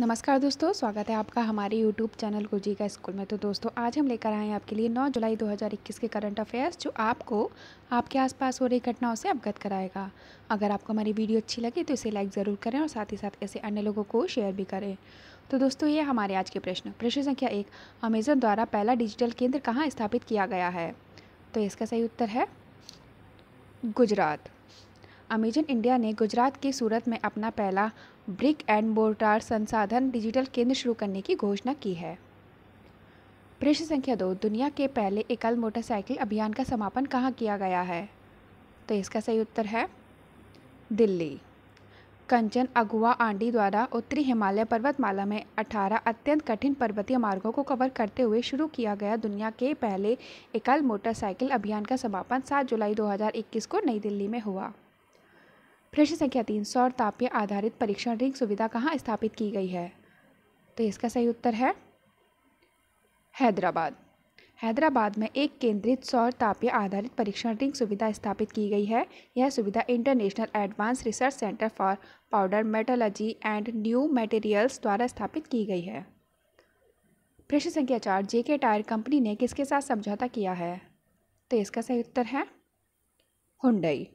नमस्कार दोस्तों स्वागत है आपका हमारे यूट्यूब चैनल गुरजी का स्कूल में तो दोस्तों आज हम लेकर आए हैं आपके लिए 9 जुलाई 2021 के करंट अफेयर्स जो आपको आपके आसपास हो रही घटनाओं से अवगत कराएगा अगर आपको हमारी वीडियो अच्छी लगी तो इसे लाइक ज़रूर करें और साथ ही साथ ऐसे अन्य लोगों को शेयर भी करें तो दोस्तों ये हमारे आज के प्रश्न प्रश्न संख्या एक अमेजन द्वारा पहला डिजिटल केंद्र कहाँ स्थापित किया गया है तो इसका सही उत्तर है गुजरात अमेजन इंडिया ने गुजरात के सूरत में अपना पहला ब्रिक एंड मोर्टार संसाधन डिजिटल केंद्र शुरू करने की घोषणा की है प्रश्न संख्या दो दुनिया के पहले एकल मोटरसाइकिल अभियान का समापन कहाँ किया गया है तो इसका सही उत्तर है दिल्ली कंचन अगुआ आंडी द्वारा उत्तरी हिमालय पर्वतमाला में 18 अत्यंत कठिन पर्वतीय मार्गों को कवर करते हुए शुरू किया गया दुनिया के पहले एकल मोटरसाइकिल अभियान का समापन 7 जुलाई 2021 को नई दिल्ली में हुआ प्रश्न संख्या तीन सौर तापीय आधारित परीक्षण रिंग सुविधा कहाँ स्थापित की गई है तो इसका सही उत्तर है हैदराबाद हैदराबाद में एक केंद्रित सौर तापीय आधारित परीक्षण रिंग सुविधा स्थापित की गई है यह सुविधा international advance research centre for powder metallurgy and new materials द्वारा स्थापित की गई है प्रश्न संख्या चार जेके टायर कंपनी ने किसके साथ समझौता किया है तो इसका सही उत्तर है हुंडई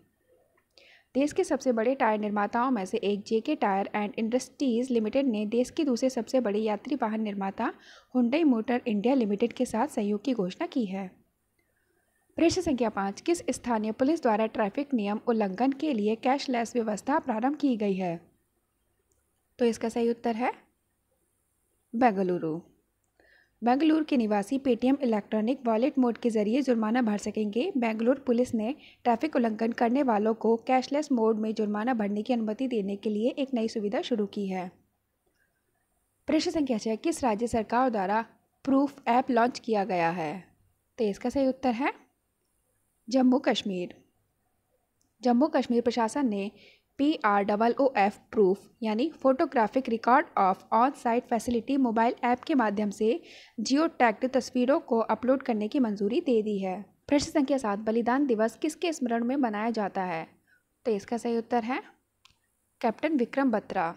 देश के सबसे बड़े टायर निर्माताओं में से एक JK tyre and industries limited ने देश के दूसरे सबसे बड़े यात्री वाहन निर्माता हुंडई मोटर इंडिया लिमिटेड के साथ सहयोग की घोषणा की है प्रश्न संख्या पाँच किस स्थानीय पुलिस द्वारा ट्रैफिक नियम उल्लंघन के लिए कैशलेस व्यवस्था प्रारंभ की गई है तो इसका सही उत्तर है बेंगलुरु बेंगलुरु के निवासी पेटीएम इलेक्ट्रॉनिक वॉलेट मोड के जरिए जुर्माना भर सकेंगे बेंगलुरु पुलिस ने ट्रैफिक उल्लंघन करने वालों को कैशलेस मोड में जुर्माना भरने की अनुमति देने के लिए एक नई सुविधा शुरू की है प्रश्न संख्या छः किस राज्य सरकार द्वारा प्रूफ ऐप लॉन्च किया गया है तो इसका सही उत्तर है जम्मू कश्मीर जम्मू कश्मीर प्रशासन ने P R double O F proof यानी photographic record of on site facility mobile app के माध्यम से जियो टैक्ट तस्वीरों को अपलोड करने की मंजूरी दे दी है प्रश्न संख्या सात बलिदान दिवस किसके स्मरण में मनाया जाता है तो इसका सही उत्तर है कैप्टन विक्रम बत्रा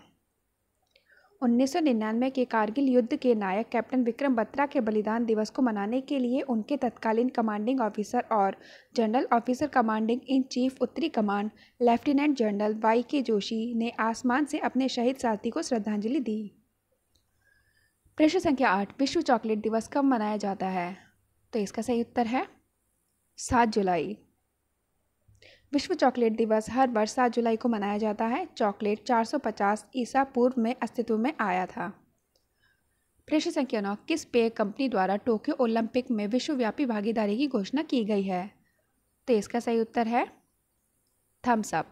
1999 के कारगिल युद्ध के नायक कैप्टन विक्रम बत्रा के बलिदान दिवस को मनाने के लिए उनके तत्कालीन कमांडिंग ऑफिसर और general officer commanding in chief उत्तरी command lieutenant general Y K Joshi ने आसमान से अपने शहीद साथी को श्रद्धांजलि दी प्रश्न संख्या आठ विश्व चॉकलेट दिवस कब मनाया जाता है तो इसका सही उत्तर है सात जुलाई विश्व चॉकलेट दिवस हर वर्ष सात जुलाई को मनाया जाता है चॉकलेट 450 ईसा पूर्व में अस्तित्व में आया था प्रश्न संख्या नौ किस पेय कंपनी द्वारा टोक्यो ओलंपिक में विश्वव्यापी भागीदारी की घोषणा की गई है तो इसका सही उत्तर है थम्सअप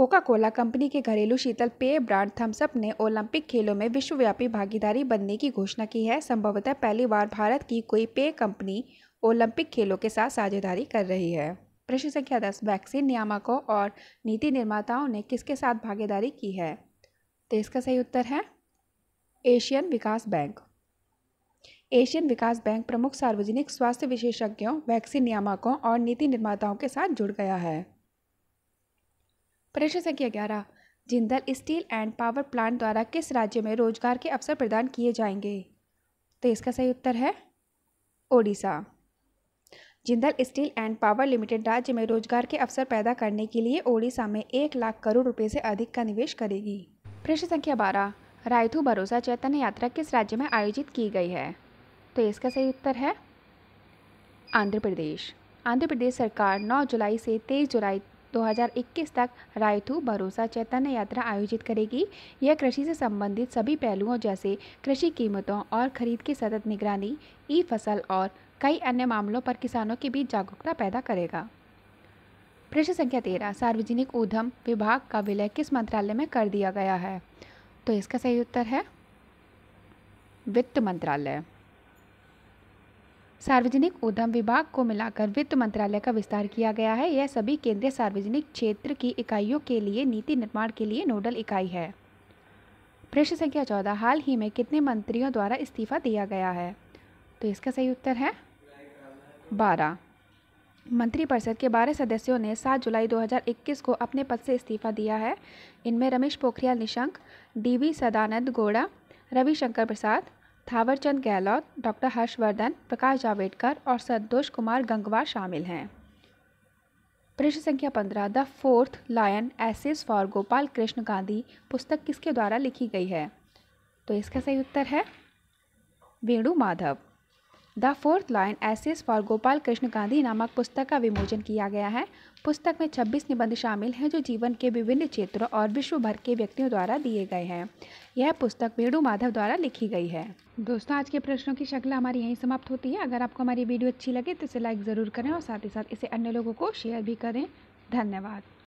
कोका कोला कंपनी के घरेलू शीतल पेय ब्रांड थम्सअप ने ओलंपिक खेलों में विश्वव्यापी भागीदारी बनने की घोषणा की है संभवतः पहली बार भारत की कोई पेय कंपनी ओलंपिक खेलों के साथ साझेदारी कर रही है प्रश्न संख्या दस वैक्सीन नियामकों और नीति निर्माताओं ने किसके साथ भागीदारी की है तो इसका सही उत्तर है एशियन विकास बैंक एशियन विकास बैंक प्रमुख सार्वजनिक स्वास्थ्य विशेषज्ञों वैक्सीन नियामकों और नीति निर्माताओं के साथ जुड़ गया है प्रश्न संख्या ग्यारह Jindal steel and power plant द्वारा किस राज्य में रोजगार के अवसर प्रदान किए जाएंगे तो इसका सही उत्तर है Odisha Jindal steel and power limited राज्य में रोजगार के अवसर पैदा करने के लिए ओडिशा में एक लाख करोड़ रुपए से अधिक का निवेश करेगी प्रश्न संख्या बारह रायथू भरोसा चैतन्य यात्रा किस राज्य में आयोजित की गई है तो इसका सही उत्तर है आंध्र प्रदेश आंध्र प्रदेश सरकार 9 जुलाई से 23 जुलाई 2021 तक रायथू भरोसा चैतन्य यात्रा आयोजित करेगी यह कृषि से संबंधित सभी पहलुओं जैसे कृषि कीमतों और खरीद की सतत निगरानी ई फसल और कई अन्य मामलों पर किसानों के बीच जागरूकता पैदा करेगा प्रश्न संख्या तेरह सार्वजनिक उद्यम विभाग का विलय किस मंत्रालय में कर दिया गया है तो इसका सही उत्तर है वित्त मंत्रालय सार्वजनिक उद्यम विभाग को मिलाकर वित्त मंत्रालय का विस्तार किया गया है यह सभी केंद्रीय सार्वजनिक क्षेत्र की इकाइयों के लिए नीति निर्माण के लिए नोडल इकाई है प्रश्न संख्या चौदह हाल ही में कितने मंत्रियों द्वारा इस्तीफा दिया गया है तो इसका सही उत्तर है बारह मंत्रिपरिषद के बारह सदस्यों ने सात जुलाई 2021 को अपने पद से इस्तीफा दिया है इनमें रमेश पोखरियाल निशंक डीवी सदानंद गौड़ा रविशंकर प्रसाद थावरचंद गहलोत डॉक्टर हर्षवर्धन प्रकाश जावड़ेकर और संतोष कुमार गंगवार शामिल हैं प्रश्न संख्या पंद्रह the fourth lion essays for Gopal Krishna Gandhi पुस्तक किसके द्वारा लिखी गई है तो इसका सही उत्तर है Venu Madhav the fourth lion essays for Gopal Krishna Gandhi नामक पुस्तक का विमोचन किया गया है पुस्तक में 26 निबंध शामिल हैं जो जीवन के विभिन्न क्षेत्रों और विश्व भर के व्यक्तियों द्वारा दिए गए हैं यह पुस्तक वेणु माधव द्वारा लिखी गई है दोस्तों आज के प्रश्नों की शक्ल हमारी यहीं समाप्त होती है अगर आपको हमारी वीडियो अच्छी लगे तो इसे लाइक ज़रूर करें और साथ ही साथ इसे अन्य लोगों को शेयर भी करें धन्यवाद